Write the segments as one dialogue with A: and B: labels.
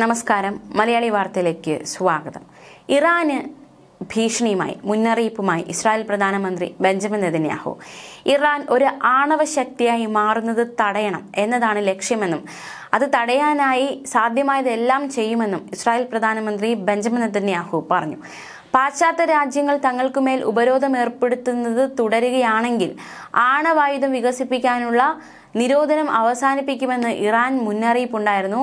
A: നമസ്കാരം മലയാളി വാർത്തയിലേക്ക് സ്വാഗതം ഇറാന് ഭീഷണിയുമായി മുന്നറിയിപ്പുമായി ഇസ്രായേൽ പ്രധാനമന്ത്രി ബെഞ്ചമിൻ നെതന്യാഹു ഇറാൻ ഒരു ആണവ ശക്തിയായി മാറുന്നത് തടയണം എന്നതാണ് ലക്ഷ്യമെന്നും അത് തടയാനായി സാധ്യമായതെല്ലാം ചെയ്യുമെന്നും ഇസ്രായേൽ പ്രധാനമന്ത്രി ബെഞ്ചമിൻ നെതന്യാഹു പറഞ്ഞു പാശ്ചാത്യ രാജ്യങ്ങൾ തങ്ങൾക്കുമേൽ ഉപരോധം ഏർപ്പെടുത്തുന്നത് തുടരുകയാണെങ്കിൽ ആണവായുധം വികസിപ്പിക്കാനുള്ള നിരോധനം അവസാനിപ്പിക്കുമെന്ന് ഇറാൻ മുന്നറിയിപ്പുണ്ടായിരുന്നു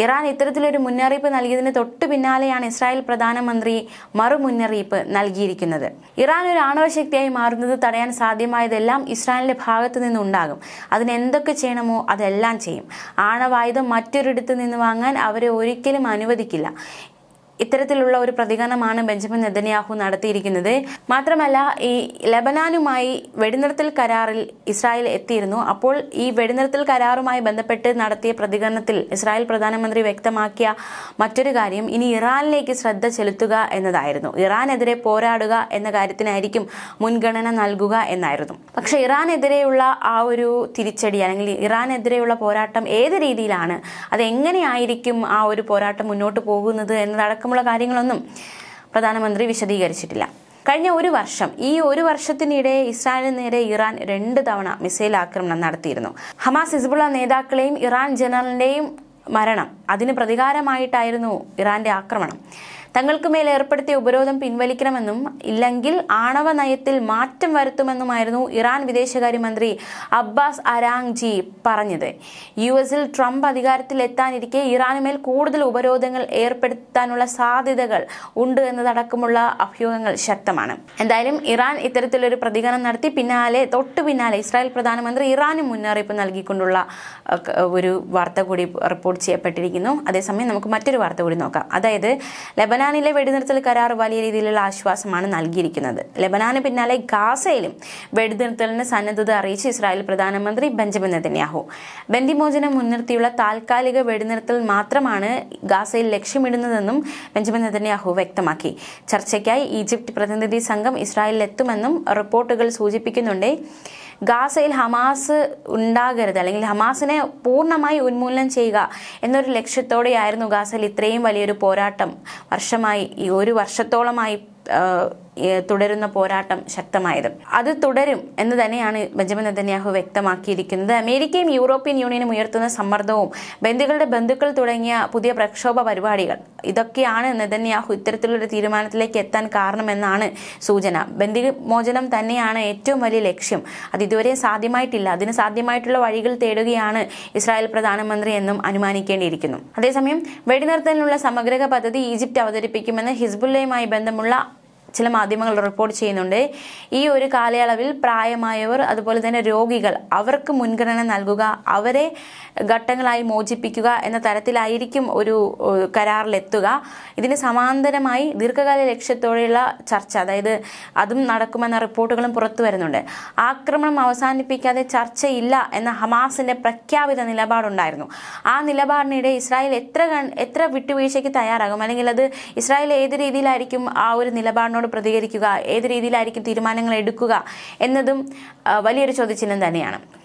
A: ഇറാൻ ഇത്തരത്തിലൊരു മുന്നറിയിപ്പ് നൽകിയതിന് തൊട്ടു പിന്നാലെയാണ് ഇസ്രായേൽ പ്രധാനമന്ത്രി മറു മുന്നറിയിപ്പ് നൽകിയിരിക്കുന്നത് ഇറാൻ ഒരു ആണവ ശക്തിയായി മാറുന്നത് തടയാൻ സാധ്യമായതെല്ലാം ഇസ്രായേലിന്റെ ഭാഗത്തു നിന്നുണ്ടാകും അതിന് എന്തൊക്കെ ചെയ്യണമോ അതെല്ലാം ചെയ്യും ആണവായുധം മറ്റൊരിടത്ത് നിന്ന് വാങ്ങാൻ അവരെ ഒരിക്കലും അനുവദിക്കില്ല ഇത്തരത്തിലുള്ള ഒരു പ്രതികരണമാണ് ബെഞ്ചമിൻ നെതന്യാഹു നടത്തിയിരിക്കുന്നത് മാത്രമല്ല ഈ ലബനാനുമായി വെടിനിർത്തൽ കരാറിൽ ഇസ്രായേൽ എത്തിയിരുന്നു അപ്പോൾ ഈ വെടിനിർത്തൽ കരാറുമായി ബന്ധപ്പെട്ട് നടത്തിയ പ്രതികരണത്തിൽ ഇസ്രായേൽ പ്രധാനമന്ത്രി വ്യക്തമാക്കിയ മറ്റൊരു കാര്യം ഇനി ഇറാനിലേക്ക് ശ്രദ്ധ ചെലുത്തുക എന്നതായിരുന്നു ഇറാനെതിരെ പോരാടുക എന്ന കാര്യത്തിനായിരിക്കും മുൻഗണന നൽകുക എന്നായിരുന്നു പക്ഷെ ഇറാനെതിരെയുള്ള ആ ഒരു തിരിച്ചടി അല്ലെങ്കിൽ ഇറാനെതിരെയുള്ള പോരാട്ടം ഏത് രീതിയിലാണ് അത് എങ്ങനെയായിരിക്കും ആ ഒരു പോരാട്ടം മുന്നോട്ട് പോകുന്നത് എന്നതടക്കം അടക്കമുള്ള കാര്യങ്ങളൊന്നും പ്രധാനമന്ത്രി വിശദീകരിച്ചിട്ടില്ല കഴിഞ്ഞ ഒരു വർഷം ഈ ഒരു വർഷത്തിനിടെ ഇസ്രായേലിന് നേരെ ഇറാൻ രണ്ട് തവണ മിസൈൽ ആക്രമണം നടത്തിയിരുന്നു ഹമാസ് ഹിസ്ബുള്ള നേതാക്കളെയും ഇറാൻ ജനറലിന്റെയും മരണം അതിന് പ്രതികാരമായിട്ടായിരുന്നു ഇറാന്റെ ആക്രമണം തങ്ങൾക്ക് മേൽ ഏർപ്പെടുത്തിയ ഉപരോധം പിൻവലിക്കണമെന്നും ഇല്ലെങ്കിൽ ആണവ നയത്തിൽ മാറ്റം വരുത്തുമെന്നുമായിരുന്നു ഇറാൻ വിദേശകാര്യമന്ത്രി അബ്ബാസ് അരാങ്ജി പറഞ്ഞത് യു എസിൽ ട്രംപ് എത്താനിരിക്കെ ഇറാനുമേൽ കൂടുതൽ ഉപരോധങ്ങൾ ഏർപ്പെടുത്താനുള്ള സാധ്യതകൾ ഉണ്ട് എന്നതടക്കമുള്ള അഭ്യൂഹങ്ങൾ ശക്തമാണ് എന്തായാലും ഇറാൻ ഇത്തരത്തിലൊരു പ്രതികരണം നടത്തി പിന്നാലെ തൊട്ടു പിന്നാലെ ഇസ്രായേൽ പ്രധാനമന്ത്രി ഇറാനും മുന്നറിയിപ്പ് നൽകിക്കൊണ്ടുള്ള ഒരു വാർത്ത കൂടി റിപ്പോർട്ട് ചെയ്യപ്പെട്ടിരിക്കുന്നു അതേസമയം നമുക്ക് മറ്റൊരു വാർത്ത കൂടി നോക്കാം അതായത് ലബനൻ ലബനാനിലെ വെടിനിർത്തൽ കരാർ വലിയ രീതിയിലുള്ള ആശ്വാസമാണ് നൽകിയിരിക്കുന്നത് ലബനാന് പിന്നാലെ ഗാസയിലും വെടിനിർത്തലിന് സന്നദ്ധത അറിയിച്ച് ഇസ്രായേൽ പ്രധാനമന്ത്രി ബെഞ്ചമിൻ നെതന്യാഹു ബന്ദിമോചനം മുൻനിർത്തിയുള്ള താൽക്കാലിക വെടിനിർത്തൽ മാത്രമാണ് ഗാസയിൽ ലക്ഷ്യമിടുന്നതെന്നും ബെഞ്ചമിൻ നെതന്യാഹു വ്യക്തമാക്കി ചർച്ചയ്ക്കായി ഈജിപ്ത് പ്രതിനിധി സംഘം ഇസ്രായേലിലെത്തുമെന്നും റിപ്പോർട്ടുകൾ സൂചിപ്പിക്കുന്നുണ്ട് ഗാസയിൽ ഹമാസ് ഉണ്ടാകരുത് അല്ലെങ്കിൽ ഹമാസിനെ പൂർണ്ണമായി ഉന്മൂലനം ചെയ്യുക എന്നൊരു ലക്ഷ്യത്തോടെയായിരുന്നു ഗാസയിൽ ഇത്രയും വലിയൊരു പോരാട്ടം വർഷമായി ഈ ഒരു വർഷത്തോളമായി തുടരുന്ന പോരാട്ടം ശക്തമായത് അത് തുടരും എന്ന് തന്നെയാണ് ബെഞ്ചമിൻ നെതന്യാഹു വ്യക്തമാക്കിയിരിക്കുന്നത് അമേരിക്കയും യൂറോപ്യൻ യൂണിയനും ഉയർത്തുന്ന സമ്മർദ്ദവും ബന്ധുക്കളുടെ ബന്ധുക്കൾ തുടങ്ങിയ പുതിയ പ്രക്ഷോഭ പരിപാടികൾ ഇതൊക്കെയാണ് നെതന്യാഹു ഇത്തരത്തിലുള്ള തീരുമാനത്തിലേക്ക് എത്താൻ കാരണമെന്നാണ് സൂചന മോചനം തന്നെയാണ് ഏറ്റവും വലിയ ലക്ഷ്യം അത് ഇതുവരെ സാധ്യമായിട്ടില്ല അതിന് സാധ്യമായിട്ടുള്ള വഴികൾ തേടുകയാണ് ഇസ്രായേൽ പ്രധാനമന്ത്രി എന്നും അനുമാനിക്കേണ്ടിയിരിക്കുന്നു അതേസമയം വെടിനിർത്തലിനുള്ള സമഗ്രക പദ്ധതി ഈജിപ്റ്റ് അവതരിപ്പിക്കുമെന്ന് ഹിസ്ബുല്ലയുമായി ബന്ധമുള്ള ചില മാധ്യമങ്ങൾ റിപ്പോർട്ട് ചെയ്യുന്നുണ്ട് ഈ ഒരു കാലയളവിൽ പ്രായമായവർ അതുപോലെ തന്നെ രോഗികൾ അവർക്ക് മുൻഗണന നൽകുക അവരെ ഘട്ടങ്ങളായി മോചിപ്പിക്കുക എന്ന തരത്തിലായിരിക്കും ഒരു കരാറിലെത്തുക ഇതിന് സമാന്തരമായി ദീർഘകാല ലക്ഷ്യത്തോടെയുള്ള ചർച്ച അതായത് അതും നടക്കുമെന്ന റിപ്പോർട്ടുകളും പുറത്തു വരുന്നുണ്ട് ആക്രമണം അവസാനിപ്പിക്കാതെ ചർച്ചയില്ല എന്ന ഹമാസിന്റെ പ്രഖ്യാപിത നിലപാടുണ്ടായിരുന്നു ആ നിലപാടിനിടെ ഇസ്രായേൽ എത്ര എത്ര വിട്ടുവീഴ്ചയ്ക്ക് തയ്യാറാകും അല്ലെങ്കിൽ അത് ഇസ്രായേൽ ഏത് രീതിയിലായിരിക്കും ആ ഒരു നിലപാടിനോട് ഇതിനോട് പ്രതികരിക്കുക ഏത് രീതിയിലായിരിക്കും തീരുമാനങ്ങൾ എടുക്കുക എന്നതും വലിയൊരു ചോദ്യചിഹ്നം തന്നെയാണ്